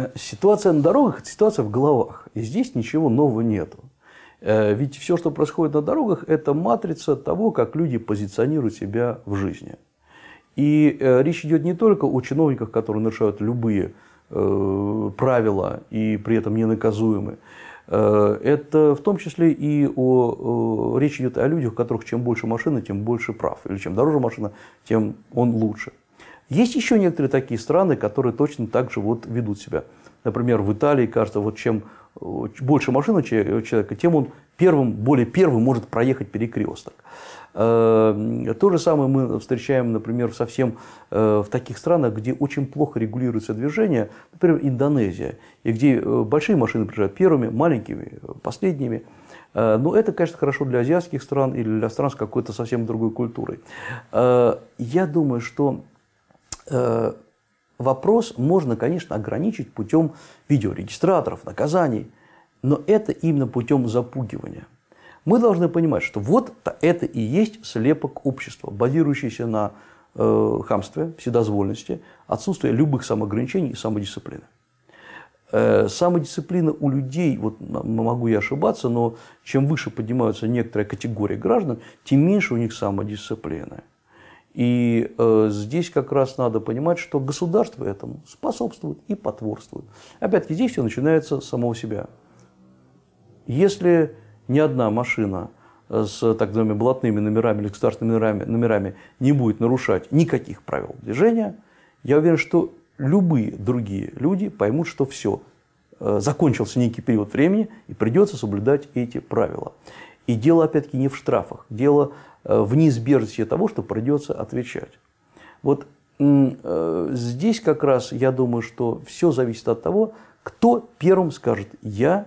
Э, ситуация на дорогах – это ситуация в головах. И здесь ничего нового нет. Э, ведь все, что происходит на дорогах, это матрица того, как люди позиционируют себя в жизни. И э, речь идет не только о чиновниках, которые нарушают любые правила и при этом не Это в том числе и о, речь идет о людях, у которых чем больше машины, тем больше прав. Или чем дороже машина, тем он лучше. Есть еще некоторые такие страны, которые точно так же вот ведут себя. Например, в Италии, кажется, вот чем э, больше машина человека, тем он первым, более первым может проехать перекресток. Э, то же самое мы встречаем, например, совсем э, в таких странах, где очень плохо регулируется движение, например, Индонезия, и где большие машины приезжают первыми, маленькими, последними. Но это, конечно, хорошо для азиатских стран или для стран с какой-то совсем другой культурой. Я думаю, что Э, вопрос можно, конечно, ограничить путем видеорегистраторов, наказаний, но это именно путем запугивания. Мы должны понимать, что вот это и есть слепок общества, базирующийся на э, хамстве, вседозвольности, отсутствии любых самоограничений и самодисциплины. Э, самодисциплина у людей, вот могу я ошибаться, но чем выше поднимаются некоторые категории граждан, тем меньше у них самодисциплины. И э, здесь как раз надо понимать, что государство этому способствует и потворствует. Опять-таки здесь все начинается с самого себя. Если ни одна машина с так называемыми блатными номерами или государственными номерами, номерами не будет нарушать никаких правил движения, я уверен, что любые другие люди поймут, что все, э, закончился некий период времени и придется соблюдать эти правила. И дело, опять-таки, не в штрафах. Дело э, в неизбежности того, что придется отвечать. Вот э, здесь как раз, я думаю, что все зависит от того, кто первым скажет «я